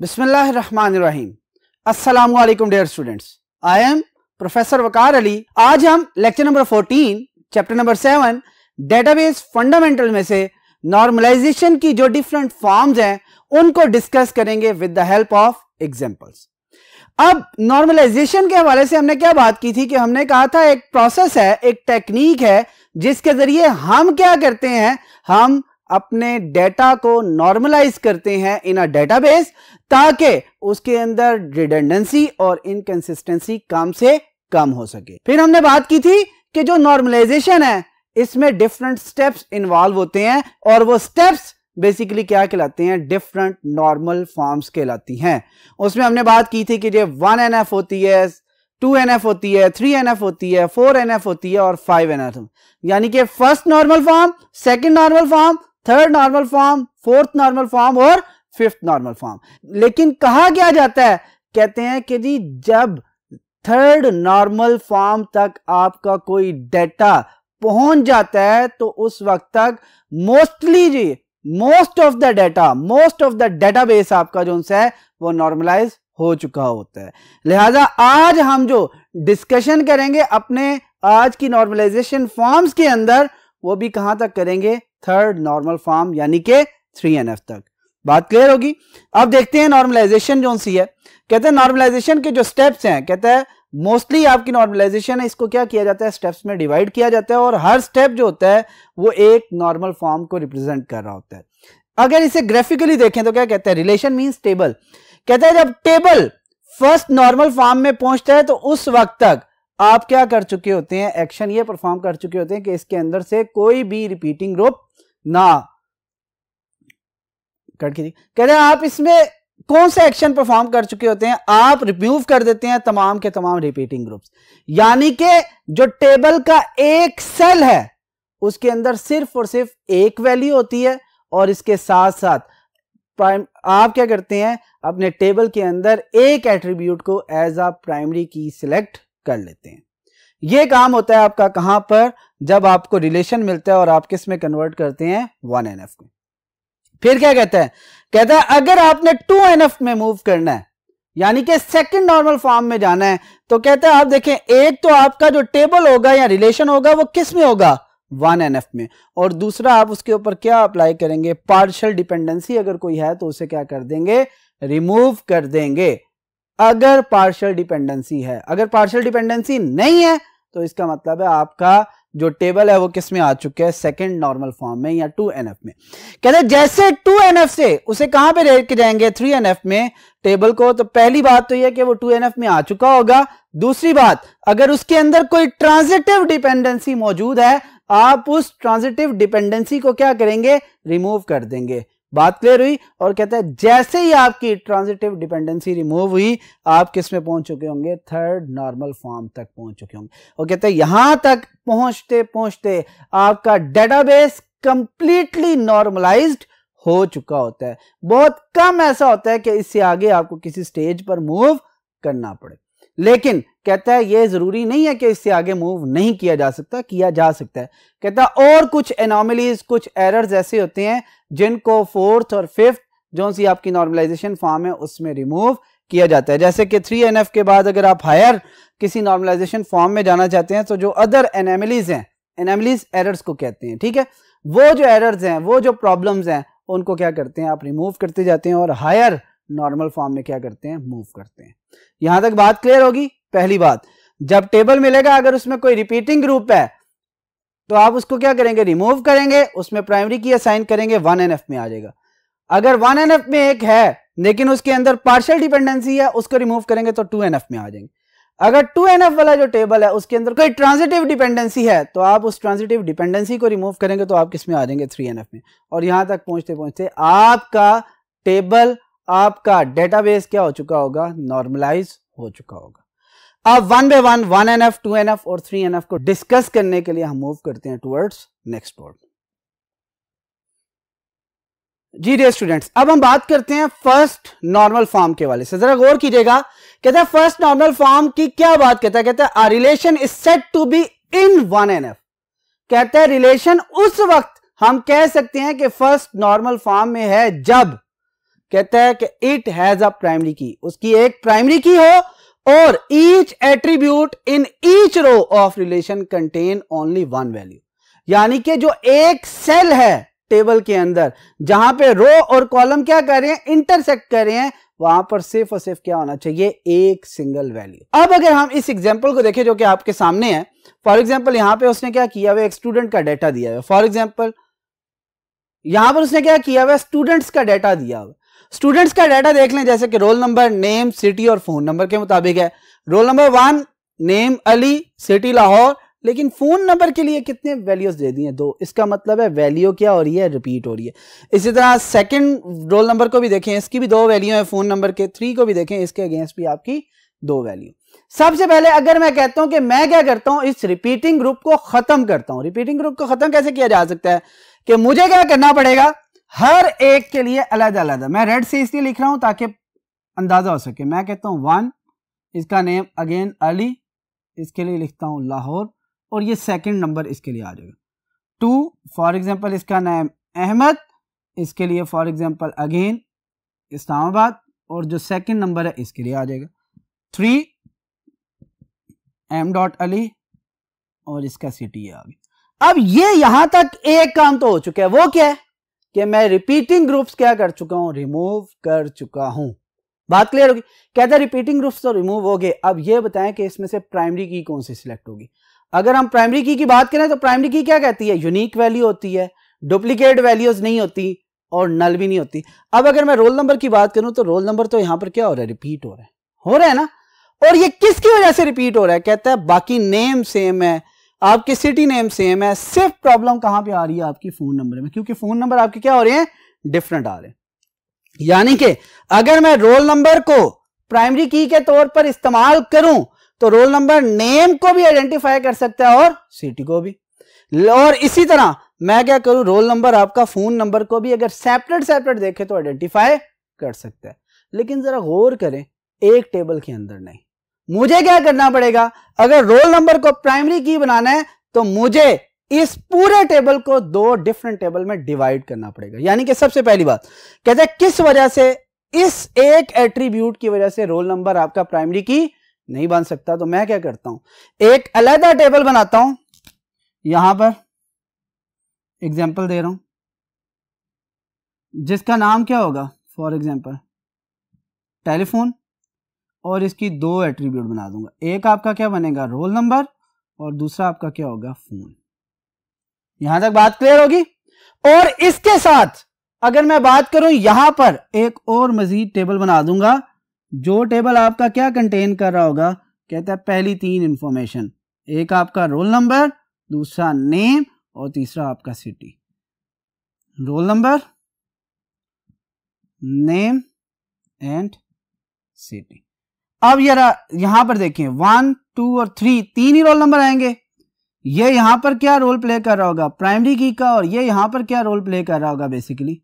बिस्मिल्लाहिर्रहमानिर्रहीम अस्सलाम वालेकुम dear students I am professor Waqar Ali आज हम lecture number 14 chapter number 7 database fundamental में से नॉर्मलाइजेशन की जो डिफरेंट फॉर्म्स हैं उनको डिस्कस करेंगे with the help of examples अब नॉर्मलाइजेशन के हवाले से हमने क्या बात की थी कि हमने कहा था एक प्रोसेस है एक टेक्निक है जिसके जरिए हम क्या करते हैं हम अपने डेटा को नॉर्मलाइज करते हैं इन अ डेटाबेस ताकि उसके अंदर रिडेंडेंसी और इनकन्सिस्टेंसी कम से कम हो सके फिर हमने बात की थी कि जो नॉर्मलाइजेशन है इसमें डिफरेंट स्टेप्स इन्वॉल्व होते हैं और वो स्टेप्स बेसिकली क्या कहलाते हैं डिफरेंट नॉर्मल फॉर्म्स कहलाती हैं उसमें हमने बात की थी कि जो वन एन एफ होती है टू एन एफ होती है थ्री एन एफ होती है फोर एन एफ होती है और फाइव एन एफ यानी कि first normal form second normal form third normal form fourth normal form और फिफ्थ नॉर्मल फॉर्म लेकिन कहा क्या जाता है कहते हैं कि जी जब थर्ड नॉर्मल फॉर्म तक आपका कोई डेटा पहुंच जाता है तो उस वक्त तक मोस्टली जी most of the data most of the database आपका जो है वो नॉर्मलाइज हो चुका होता है लिहाजा आज हम जो डिस्कशन करेंगे अपने आज की नॉर्मलाइजेशन फॉर्म्स के अंदर वो भी कहां तक करेंगे थर्ड नॉर्मल फॉर्म यानी के थ्री एन एफ तक बात क्लियर होगी अब देखते हैं नॉर्मलाइजेशन जो सी है कहते हैं नॉर्मलाइजेशन के जो स्टेप्स हैं कहते हैं मोस्टली आपकी नॉर्मलाइजेशन है इसको क्या किया जाता है स्टेप्स में डिवाइड किया जाता है और हर स्टेप जो होता है वो एक नॉर्मल फॉर्म को रिप्रेजेंट कर रहा होता है अगर इसे ग्राफिकली देखें तो क्या कहते हैं रिलेशन मीन्स टेबल कहते हैं जब टेबल फर्स्ट नॉर्मल फॉर्म में पहुंचता है तो उस वक्त तक आप क्या कर चुके होते हैं एक्शन ये परफॉर्म कर चुके होते हैं कि इसके अंदर से कोई भी रिपीटिंग ग्रुप ना कट कीजिए कह रहे हैं आप इसमें कौन सा एक्शन परफॉर्म कर चुके होते हैं आप रिमूव कर देते हैं तमाम के तमाम रिपीटिंग ग्रुप्स यानी कि जो टेबल का एक सेल है उसके अंदर सिर्फ और सिर्फ एक वैल्यू होती है और इसके साथ साथ प्राइम आप क्या करते हैं अपने टेबल के अंदर एक एट्रीब्यूट को as a primary key select कर लेते हैं ये काम होता है आपका कहां पर जब आपको रिलेशन मिलता है और आप किस में कन्वर्ट करते हैं वन एन एफ में फिर क्या कहता है कहता है अगर आपने टू एन एफ में मूव करना है यानी कि सेकंड नॉर्मल फॉर्म में जाना है तो कहता है आप देखें एक तो आपका जो टेबल होगा या रिलेशन होगा वो किस में होगा वन एन एफ में और दूसरा आप उसके ऊपर क्या अप्लाई करेंगे पार्शल डिपेंडेंसी अगर कोई है तो उसे क्या कर देंगे रिमूव कर देंगे अगर पार्शियल डिपेंडेंसी है अगर पार्शियल डिपेंडेंसी नहीं है तो इसका मतलब है आपका जो टेबल है वो किस में आ चुके हैं सेकेंड नॉर्मल फॉर्म में या टू एन एफ में कहते जैसे टू एन एफ से उसे कहां पे लेके जाएंगे थ्री एन एफ में टेबल को तो पहली बात तो यह कि वो टू एन एफ में आ चुका होगा दूसरी बात अगर उसके अंदर कोई ट्रांजिटिव डिपेंडेंसी मौजूद है आप उस ट्रांजिटिव डिपेंडेंसी को क्या करेंगे रिमूव कर देंगे बात क्लियर हुई और कहता है जैसे ही आपकी ट्रांजिटिव डिपेंडेंसी रिमूव हुई आप किस में पहुंच चुके होंगे थर्ड नॉर्मल फॉर्म तक पहुंच चुके होंगे और कहते हैं यहां तक पहुंचते पहुंचते आपका डेटाबेस कंप्लीटली नॉर्मलाइज्ड हो चुका होता है बहुत कम ऐसा होता है कि इससे आगे आपको किसी स्टेज पर मूव करना पड़े लेकिन कहता है ये जरूरी नहीं है कि इससे आगे मूव नहीं किया जा सकता किया जा सकता है कहता है और कुछ एनॉमलीज कुछ एरर्स ऐसे होते हैं जिनको फोर्थ और फिफ्थ जो सी आपकी नॉर्मलाइजेशन फॉर्म है उसमें रिमूव किया जाता है जैसे कि थ्री एन के बाद अगर आप हायर किसी नॉर्मलाइजेशन फॉर्म में जाना चाहते हैं तो जो अदर एनेमलीज हैं एनेमलीज एरर्स को कहते हैं ठीक है वो जो एरर्स हैं वो जो प्रॉब्लम्स हैं उनको क्या करते हैं आप रिमूव करते जाते हैं और हायर नॉर्मल फॉर्म में क्या करते हैं मूव करते हैं यहां तक बात क्लियर होगी पहली बात जब टेबल मिलेगा अगर उसमें कोई रिपीटिंग ग्रुप है तो आप उसको क्या करेंगे रिमूव करेंगे उसमें प्राइमरी की असाइन करेंगे वन एन एफ में आ जाएगा अगर वन एन एफ में एक है लेकिन उसके अंदर पार्शियल डिपेंडेंसी है उसको रिमूव करेंगे तो टू एन एफ में आ जाएंगे अगर टू एन एफ वाला जो टेबल है उसके अंदर कोई ट्रांजिटिव डिपेंडेंसी है तो आप उस ट्रांजिटिव डिपेंडेंसी को रिमूव करेंगे तो आप किस में आ जाएंगे थ्री एन एफ में और यहां तक पहुंचते पहुंचते आपका टेबल आपका डेटाबेस क्या हो चुका होगा नॉर्मलाइज हो चुका होगा अब one by one one N F two N F और थ्री एन एफ को डिस्कस करने के लिए हम मूव करते हैं टूवर्ड्स नेक्स्ट बोर्ड जी डे स्टूडेंट्स अब हम बात करते हैं फर्स्ट नॉर्मल फॉर्म के वाले से जरा गौर कीजिएगा कहते हैं फर्स्ट नॉर्मल फॉर्म की क्या बात कहता है कहता है relation is said to be in one N F कहते हैं रिलेशन उस वक्त हम कह सकते हैं कि फर्स्ट नॉर्मल फॉर्म में है जब कहता है कि इट हैज अ प्राइमरी की उसकी एक प्राइमरी की हो और each attribute in each row of relation contain only one value यानी कि जो एक सेल है टेबल के अंदर जहां पे रो और कॉलम क्या कर रहे हैं इंटरसेक्ट कर रहे हैं वहां पर सिर्फ और सिर्फ क्या होना चाहिए एक सिंगल वैल्यू अब अगर हम इस एग्जाम्पल को देखें जो कि आपके सामने है फॉर एग्जाम्पल यहां पे उसने क्या किया हुआ एक स्टूडेंट का डाटा दिया हुआ फॉर एग्जाम्पल यहां पर उसने क्या किया हुआ स्टूडेंट्स का डाटा दिया हुआ स्टूडेंट्स का डाटा देख लें जैसे कि रोल नंबर नेम सिटी और फोन नंबर के मुताबिक है roll number one name Ali city Lahore लेकिन फोन नंबर के लिए कितने वैल्यूज दे दिए दो इसका मतलब है वैल्यू क्या हो रही है रिपीट हो रही है इसी तरह सेकंड रोल नंबर को भी देखें इसकी भी दो वैल्यू है फोन नंबर के थ्री को भी देखें इसके अगेंस्ट भी आपकी दो वैल्यू सबसे पहले अगर मैं कहता हूं कि मैं क्या करता हूं इस रिपीटिंग ग्रुप को खत्म करता हूं रिपीटिंग ग्रुप को खत्म कैसे किया जा सकता है कि मुझे क्या करना पड़ेगा हर एक के लिए अलग अलग मैं रेड से इसलिए लिख रहा हूं ताकि अंदाजा हो सके मैं कहता हूं वन इसका नेम अगेन अली इसके लिए लिखता हूं लाहौर और ये सेकंड नंबर इसके लिए आ जाएगा टू फॉर एग्जांपल इसका नाम अहमद इसके लिए फॉर एग्जांपल अगेन इस्लामाबाद और जो सेकंड नंबर है इसके लिए आ जाएगा थ्री एम डॉट अली और इसका सिटी आ गया अब ये यहां तक एक काम तो हो चुका है वो क्या है कि मैं रिपीटिंग ग्रुप्स क्या कर चुका हूं रिमूव कर चुका हूं बात क्लियर होगी कहते हैं रिपीटिंग ग्रुप्स तो रिमूव हो गए अब ये बताएं कि इसमें से प्राइमरी की कौन सी सिलेक्ट होगी अगर हम प्राइमरी की की बात करें तो प्राइमरी की क्या कहती है यूनिक वैल्यू होती है डुप्लीकेट वैल्यूज नहीं होती और नल भी नहीं होती अब अगर मैं रोल नंबर की बात करूं तो रोल नंबर तो यहां पर क्या हो रहा है रिपीट हो रहा है हो रहा है ना और ये किसकी वजह से रिपीट हो रहा है कहता है बाकी नेम सेम है आपके सिटी नेम सेम है सिर्फ प्रॉब्लम कहां पे आ रही है आपकी फोन नंबर में क्योंकि फोन नंबर आपके क्या हो रहे हैं डिफरेंट आ रहे हैं यानी कि अगर मैं रोल नंबर को प्राइमरी की के तौर पर इस्तेमाल करूं तो रोल नंबर नेम को भी आइडेंटिफाई कर सकता है और सिटी को भी और इसी तरह मैं क्या करूं रोल नंबर आपका फोन नंबर को भी अगर सेपरेट सेपरेट देखे तो आइडेंटिफाई कर सकता है लेकिन जरा गौर करें एक टेबल के अंदर नहीं मुझे क्या करना पड़ेगा अगर रोल नंबर को प्राइमरी की बनाना है तो मुझे इस पूरे टेबल को दो डिफरेंट टेबल में डिवाइड करना पड़ेगा यानी कि सबसे पहली बात कहते हैं किस वजह से इस एक एट्रीब्यूट की वजह से रोल नंबर आपका प्राइमरी की नहीं बन सकता तो मैं क्या करता हूं एक अलहदा टेबल बनाता हूं यहां पर एग्जाम्पल दे रहा हूं जिसका नाम क्या होगा फॉर एग्जाम्पल टेलीफोन और इसकी दो एट्रीब्यूट बना दूंगा एक आपका क्या बनेगा रोल नंबर और दूसरा आपका क्या होगा फोन यहां तक बात क्लियर होगी और इसके साथ अगर मैं बात करूं यहां पर एक और मजीद टेबल बना दूंगा जो टेबल आपका क्या कंटेन कर रहा होगा कहता है पहली तीन इंफॉर्मेशन एक आपका रोल नंबर दूसरा नेम और तीसरा आपका city roll number name and city अब यरा यहां पर देखिए वन टू और थ्री तीन ही रोल नंबर आएंगे ये यहां पर क्या रोल प्ले कर रहा होगा प्राइमरी की का और ये यहां पर क्या रोल प्ले कर रहा होगा बेसिकली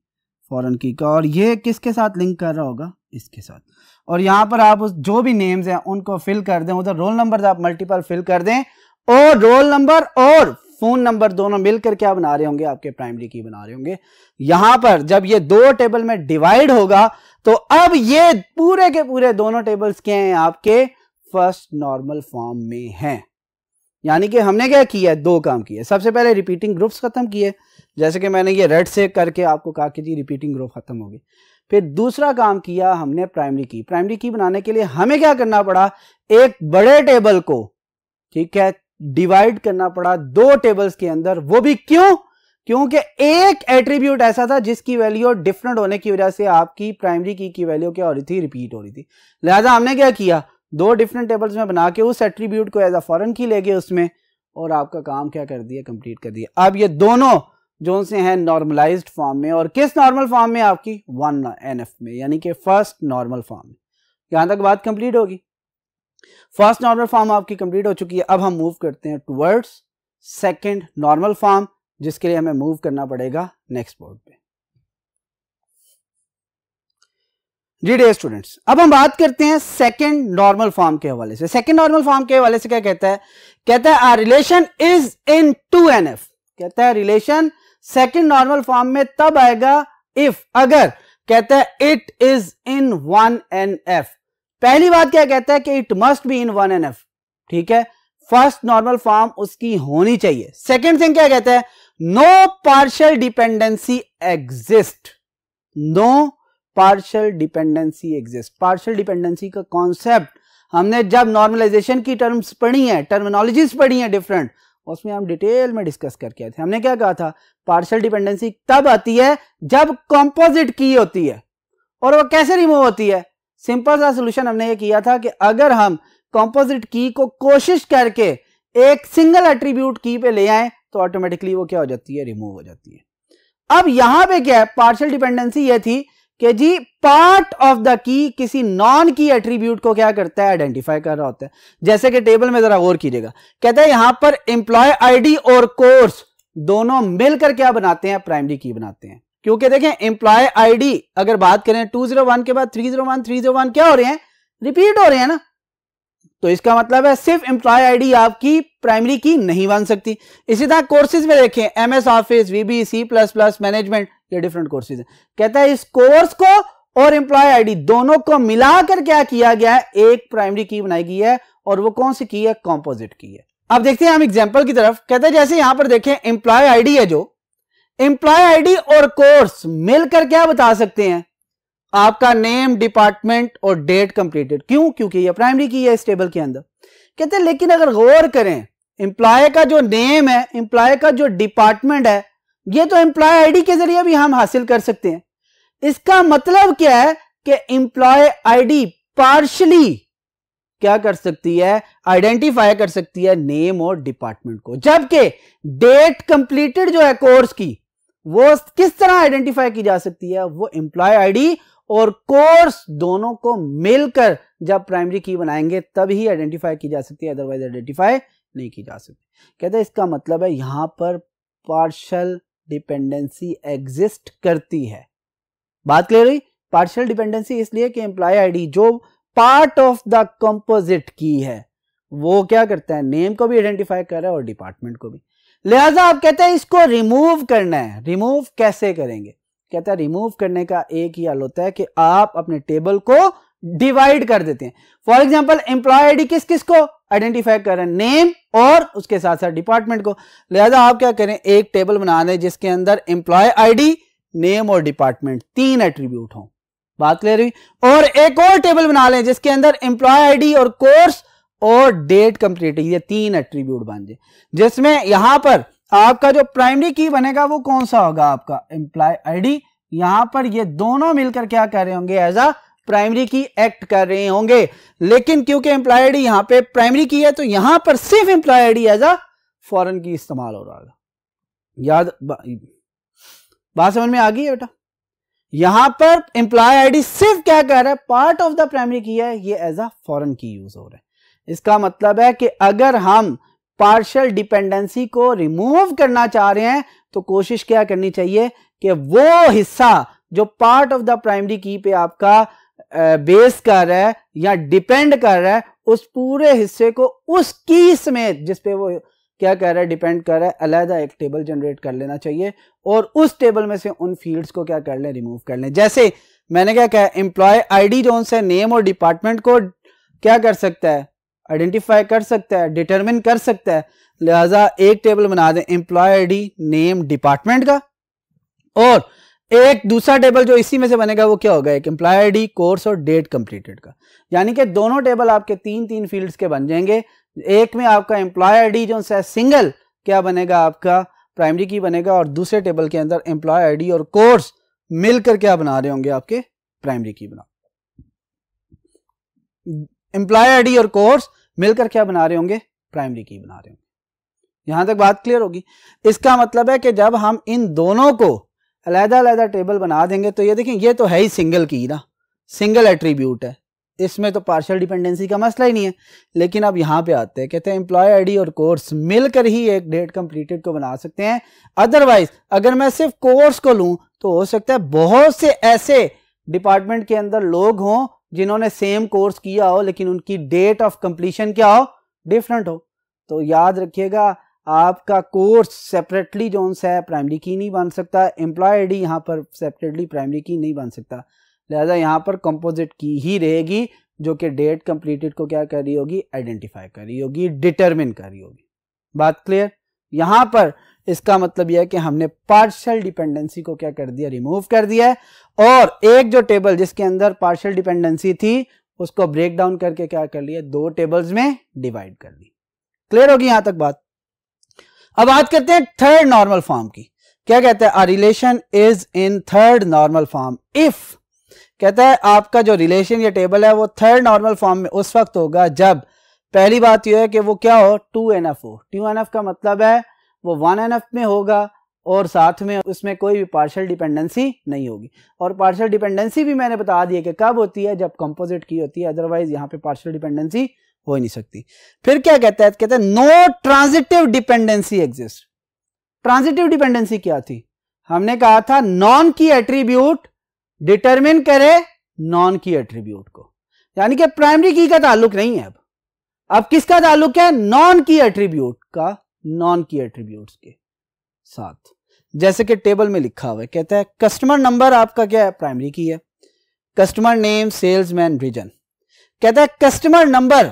फॉरन की का और ये किसके साथ लिंक कर रहा होगा इसके साथ और यहां पर आप उस जो भी नेम्स हैं उनको फिल कर दें उधर रोल नंबर आप मल्टीपल फिल कर दें और रोल नंबर और फोन नंबर दोनों मिलकर क्या बना रहे होंगे आपके प्राइमरी की बना रहे होंगे यहां पर जब ये दो टेबल में डिवाइड होगा तो अब ये पूरे के पूरे दोनों टेबल्स क्या हैं आपके फर्स्ट नॉर्मल फॉर्म में हैं यानी कि हमने क्या किया दो काम किए सबसे पहले रिपीटिंग ग्रुप्स खत्म किए जैसे कि मैंने ये रेड से करके आपको कहा कि जी रिपीटिंग ग्रुप खत्म हो गई फिर दूसरा काम किया हमने प्राइमरी की प्राइमरी की बनाने के लिए हमें क्या करना पड़ा एक बड़े टेबल को ठीक है डिवाइड करना पड़ा दो टेबल्स के अंदर वो भी क्यों क्योंकि एक एट्रीब्यूट ऐसा था जिसकी वैल्यू डिफरेंट होने की वजह से आपकी प्राइमरी की की वैल्यू क्या हो रही थी रिपीट हो रही थी लिहाजा हमने क्या किया दो डिफरेंट टेबल्स में बना के उस एट्रीब्यूट को एज अ फॉरन की ले गए उसमें और आपका काम क्या कर दिया कंप्लीट कर दिया अब ये दोनों जो से हैं नॉर्मलाइज फॉर्म में और किस नॉर्मल फॉर्म में आपकी वन एन एफ में यानी कि फर्स्ट नॉर्मल फॉर्म यहां तक बात कंप्लीट होगी फर्स्ट नॉर्मल फॉर्म आपकी कंप्लीट हो चुकी है अब हम मूव करते हैं टूवर्ड्स सेकेंड नॉर्मल फॉर्म जिसके लिए हमें मूव करना पड़ेगा नेक्स्ट बोर्ड पे जी डे स्टूडेंट्स अब हम बात करते हैं सेकंड नॉर्मल फॉर्म के हवाले से सेकंड नॉर्मल फॉर्म के हवाले से क्या कहता है कहता है R relation is in two N F कहता है रिलेशन सेकंड नॉर्मल फॉर्म में तब आएगा इफ अगर कहता है it is in one N F पहली बात क्या कहता है कि it must be in one N F ठीक है फर्स्ट नॉर्मल फॉर्म उसकी होनी चाहिए सेकेंड थिंग क्या कहता है no partial dependency exist no partial dependency exist partial dependency का कॉन्सेप्ट हमने जब नॉर्मलाइजेशन की टर्म्स पढ़ी है टर्मिनोलॉजीज पढ़ी है डिफरेंट उसमें हम डिटेल में डिस्कस करके आए थे हमने क्या कहा था पार्शियल डिपेंडेंसी तब आती है जब कॉम्पोजिट की होती है और वो कैसे रिमूव होती है सिंपल सा सोल्यूशन हमने ये किया था कि अगर हम कॉम्पोजिट की को कोशिश करके एक सिंगल एट्रीब्यूट की पे ले आए तो ऑटोमेटिकली वो क्या हो जाती है रिमूव हो जाती है अब यहां पे क्या है पार्शियल डिपेंडेंसी ये थी कि जी पार्ट ऑफ द की किसी नॉन की एट्रीब्यूट को क्या करता है आइडेंटिफाई कर रहा होता है जैसे कि टेबल में जरा गौर कीजिएगा कहते हैं यहां पर एम्प्लॉय आईडी और कोर्स दोनों मिलकर क्या बनाते हैं प्राइमरी की बनाते हैं क्योंकि देखें एम्प्लॉय आईडी अगर बात करें 201 के बाद 301 301 क्या हो रहे हैं रिपीट हो रहे हैं ना तो इसका मतलब है सिर्फ एम्प्लॉय आईडी आपकी प्राइमरी की नहीं बन सकती इसी तरह कोर्सेज में देखें MS office VB C plus plus management ये डिफरेंट कोर्सेज है कहता है इस कोर्स को और एम्प्लॉय आईडी दोनों को मिलाकर क्या किया गया है एक प्राइमरी की बनाई गई है और वो कौन सी की है कॉम्पोजिट की है अब देखते हैं हम एग्जाम्पल की तरफ कहते हैं जैसे यहां पर देखें एम्प्लॉय आईडी है जो एम्प्लॉय आईडी और कोर्स मिलकर क्या बता सकते हैं आपका नेम डिपार्टमेंट और डेट कंप्लीटेड क्यों क्योंकि ये प्राइमरी की है इस टेबल के अंदर कहते हैं लेकिन अगर गौर करें एम्प्लॉय का जो नेम है एम्प्लॉय का जो डिपार्टमेंट है ये तो एम्प्लॉय आईडी के जरिए भी हम हासिल कर सकते हैं इसका मतलब क्या है कि एम्प्लॉय आईडी पार्शली क्या कर सकती है आइडेंटिफाई कर सकती है नेम और डिपार्टमेंट को जबकि डेट कंप्लीटेड जो है कोर्स की वो किस तरह आइडेंटिफाई की जा सकती है वो एम्प्लॉय आईडी और कोर्स दोनों को मिलकर जब प्राइमरी की बनाएंगे तब ही आइडेंटिफाई की जा सकती है अदरवाइज आइडेंटिफाई नहीं की जा सकती कहते इसका मतलब है यहां पर पार्शल डिपेंडेंसी एग्जिस्ट करती है बात क्लियर हुई पार्शल डिपेंडेंसी इसलिए कि एम्प्लॉय आईडी जो part of the composite key है वो क्या करता है नेम को भी आइडेंटिफाई कर रहा है और डिपार्टमेंट को भी लिहाजा आप कहते हैं इसको रिमूव करना है रिमूव कैसे करेंगे कहता है रिमूव करने का एक ही हल होता है कि आप अपने टेबल को डिवाइड कर देते हैं फॉर एग्जाम्पल एम्प्लॉय आईडी किस किस को आइडेंटिफाई करें नेम और उसके साथ साथ डिपार्टमेंट को लिहाजा आप क्या करें एक टेबल बना दें जिसके अंदर एम्प्लॉय आईडी नेम और डिपार्टमेंट तीन एट्रीब्यूट हो बात क्लियर हुई और एक और टेबल बना लें जिसके अंदर एम्प्लॉय आईडी और कोर्स और डेट कंप्लीट ये तीन एट्रीब्यूट बन जाए जिसमें यहां पर आपका जो प्राइमरी की बनेगा वो कौन सा होगा आपका एम्प्लॉय आईडी यहां पर ये दोनों मिलकर क्या कर रहे होंगे as a primary key act कर रहे होंगे लेकिन क्योंकि एम्प्लॉय आईडी यहां पे प्राइमरी की है तो यहां पर सिर्फ employee ID as a foreign key इस्तेमाल हो रहा है याद बात समझ में आ गई है बेटा यहां पर एम्प्लॉय आईडी सिर्फ क्या कह रहा है पार्ट ऑफ द प्राइमरी की है ये एज अ फॉरन की यूज हो रहा है इसका मतलब है कि अगर हम पार्शल डिपेंडेंसी को रिमूव करना चाह रहे हैं तो कोशिश क्या करनी चाहिए कि वो हिस्सा जो पार्ट ऑफ द प्राइमरी की पे आपका बेस कर रहा है या डिपेंड कर रहा है उस पूरे हिस्से को उस की समेत जिसपे वो क्या कह रहा है डिपेंड कर रहा है अलहदा एक टेबल जनरेट कर लेना चाहिए और उस टेबल में से उन फील्ड्स को क्या कर लें रिमूव कर लें जैसे मैंने क्या कहा एम्प्लॉय आईडी जो उनसे नेम और डिपार्टमेंट को क्या कर सकता है आइडेंटिफाई कर सकता है डिटरमिन कर सकता है लिहाजा एक टेबल बना दें एम्प्लॉय आईडी नेम डिपार्टमेंट का और एक दूसरा टेबल जो इसी में से बनेगा वो क्या होगा एक एम्प्लॉय आईडी कोर्स और डेट कंप्लीटेड का यानी कि दोनों टेबल आपके तीन तीन फील्ड्स के बन जाएंगे एक में आपका एम्प्लॉय आईडी जो है सिंगल क्या बनेगा आपका प्राइमरी की बनेगा और दूसरे टेबल के अंदर एम्प्लॉय आईडी और कोर्स मिलकर क्या बना रहे होंगे आपके प्राइमरी की बना एम्प्लॉय आईडी और कोर्स मिलकर क्या बना रहे होंगे प्राइमरी की बना रहे होंगे यहां तक बात क्लियर होगी इसका मतलब है कि जब हम इन दोनों को अलहदा अलहदा टेबल बना देंगे तो ये देखें ये तो है ही सिंगल की ना सिंगल एट्रीब्यूट है इसमें तो पार्शियल डिपेंडेंसी का मसला ही नहीं है लेकिन अब यहां पे आते हैं कहते हैं एम्प्लॉय आईडी और कोर्स मिलकर ही एक डेट कंप्लीटेड को बना सकते हैं अदरवाइज अगर मैं सिर्फ कोर्स को लूं तो हो सकता है बहुत से ऐसे डिपार्टमेंट के अंदर लोग हों जिन्होंने सेम कोर्स किया हो लेकिन उनकी डेट ऑफ कंप्लीशन क्या हो डिफरेंट हो तो याद रखिएगा आपका कोर्स सेपरेटली जो है प्राइमरी की नहीं बन सकता एम्प्लॉय आई डी यहाँ पर सेपरेटली प्राइमरी की नहीं बन सकता लिहाजा यहाँ पर कंपोजिट की ही रहेगी जो कि डेट कंप्लीटेड को क्या कर रही होगी आइडेंटिफाई कर रही होगी डिटरमिन कर रही होगी बात क्लियर यहाँ पर इसका मतलब यह है कि हमने पार्शियल डिपेंडेंसी को क्या कर दिया रिमूव कर दिया है और एक जो टेबल जिसके अंदर पार्शियल डिपेंडेंसी थी उसको ब्रेक डाउन करके क्या कर लिया दो टेबल्स में डिवाइड कर ली क्लियर होगी यहां तक बात अब बात करते हैं थर्ड नॉर्मल फॉर्म की क्या कहता है a relation is in third normal form if कहता है आपका जो रिलेशन या टेबल है वो थर्ड नॉर्मल फॉर्म में उस वक्त होगा जब पहली बात यह है कि वो क्या हो टू एन एफ हो टू एन एफ का मतलब है वो वन एन एफ में होगा और साथ में उसमें कोई भी पार्शल डिपेंडेंसी नहीं होगी और पार्शल डिपेंडेंसी भी मैंने बता दी कि कब होती है जब कंपोजिट की होती है अदरवाइज यहाँ पे पार्शल डिपेंडेंसी हो ही नहीं सकती फिर क्या कहता है कहते हैं no transitive dependency exist transitive dependency क्या थी हमने कहा था नॉन की एट्रीब्यूट डिटरमिन करे नॉन की एट्रीब्यूट को यानी कि प्राइमरी की का ताल्लुक नहीं है अब अब किसका ताल्लुक है नॉन की एट्रीब्यूट का नॉन की एट्रीब्यूट्स के साथ जैसे कि टेबल में लिखा हुआ है कहता है कस्टमर नंबर आपका क्या है प्राइमरी की है कस्टमर नेम सेल्समैन रीजन कहता है कस्टमर नंबर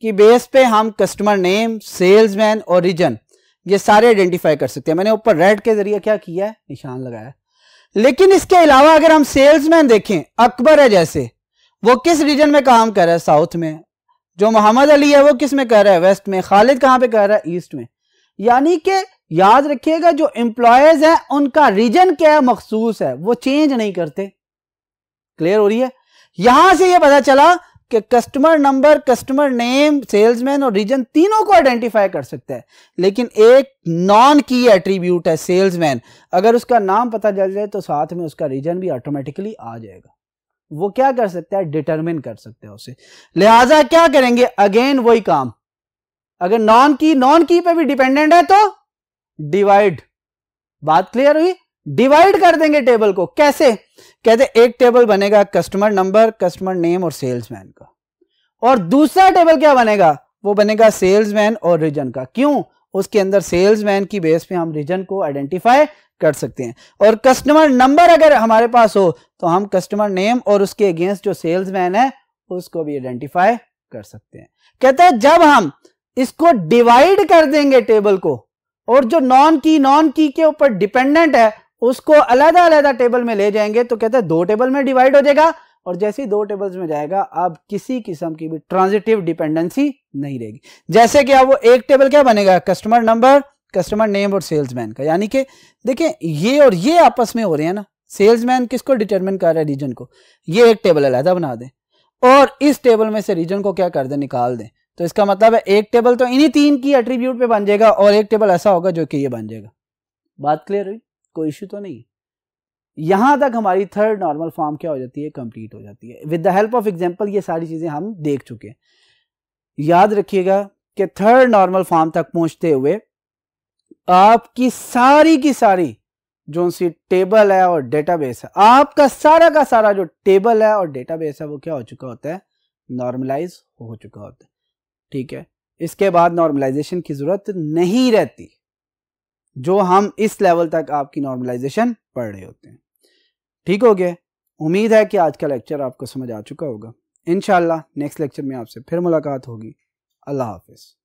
की बेस पे हम कस्टमर नेम सेल्समैन और रीजन ये सारे आइडेंटिफाई कर सकते हैं मैंने ऊपर रेड के जरिए क्या किया है निशान लगाया है लेकिन इसके अलावा अगर हम सेल्समैन देखें अकबर है जैसे वो किस रीजन में काम कर रहा है साउथ में जो मोहम्मद अली है वो किस में कह रहा है वेस्ट में खालिद कहाँ पे कह रहा है ईस्ट में यानी कि याद रखिएगा जो एम्प्लॉयज हैं उनका रीजन क्या है मखसूस है वो चेंज नहीं करते क्लियर हो रही है यहां से ये पता चला कि customer number customer name salesman और रीजन तीनों को आइडेंटिफाई कर सकते हैं लेकिन एक नॉन की एट्रीब्यूट है सेल्समैन अगर उसका नाम पता चल जाए तो साथ में उसका रीजन भी ऑटोमेटिकली आ जाएगा वो क्या कर सकता है डिटरमिन कर सकते हैं उसे लिहाजा क्या करेंगे अगेन वही काम अगर नॉन की नॉन की पे भी डिपेंडेंट है तो डिवाइड बात क्लियर हुई डिवाइड कर देंगे टेबल को कैसे कहते एक टेबल बनेगा कस्टमर नंबर कस्टमर नेम और सेल्समैन का और दूसरा टेबल क्या बनेगा वो बनेगा सेल्समैन और रीजन का क्यों उसके अंदर सेल्समैन की बेस पे हम रीजन को आइडेंटिफाई कर सकते हैं और कस्टमर नंबर अगर हमारे पास हो तो हम कस्टमर नेम और उसके अगेंस्ट जो सेल्समैन है उसको भी आइडेंटिफाई कर सकते हैं कहते हैं जब हम इसको डिवाइड कर देंगे टेबल को और जो नॉन की नॉन की के ऊपर डिपेंडेंट है उसको अलग अलहदा टेबल में ले जाएंगे तो कहते हैं दो टेबल में डिवाइड हो जाएगा और जैसे ही दो टेबल्स में जाएगा अब किसी किस्म की भी ट्रांजिटिव डिपेंडेंसी नहीं रहेगी जैसे कि अब वो एक टेबल क्या बनेगा कस्टमर नंबर कस्टमर नेम और सेल्समैन का यानी कि देखिए ये और ये आपस में हो रहे हैं ना सेल्समैन किसको डिटरमिन कर रहा है रीजन को ये एक टेबल अलहदा बना दें और इस टेबल में से रीजन को क्या कर दें निकाल दें तो इसका मतलब है एक टेबल तो इन्हीं तीन की एट्रीब्यूट पे बन जाएगा और एक टेबल ऐसा होगा जो कि ये बन जाएगा बात क्लियर हुई कोई इश्यू तो नहीं यहां तक हमारी थर्ड नॉर्मल फॉर्म क्या हो जाती है कंप्लीट हो जाती है with the help of example ये सारी चीज़ें हम देख चुके हैं याद रखिएगा कि थर्ड नॉर्मल फॉर्म तक पहुंचते हुए आपकी सारी की सारी जो सी टेबल है और डेटाबेस है आपका सारा का सारा जो टेबल है और डेटाबेस है वो क्या हो चुका होता है नॉर्मलाइज हो चुका होता है ठीक है इसके बाद नॉर्मलाइजेशन की जरूरत नहीं रहती जो हम इस लेवल तक आपकी नॉर्मलाइजेशन पढ़ रहे होते हैं ठीक हो गया उम्मीद है कि आज का लेक्चर आपको समझ आ चुका होगा इन नेक्स्ट लेक्चर में आपसे फिर मुलाकात होगी अल्लाह हाफिज़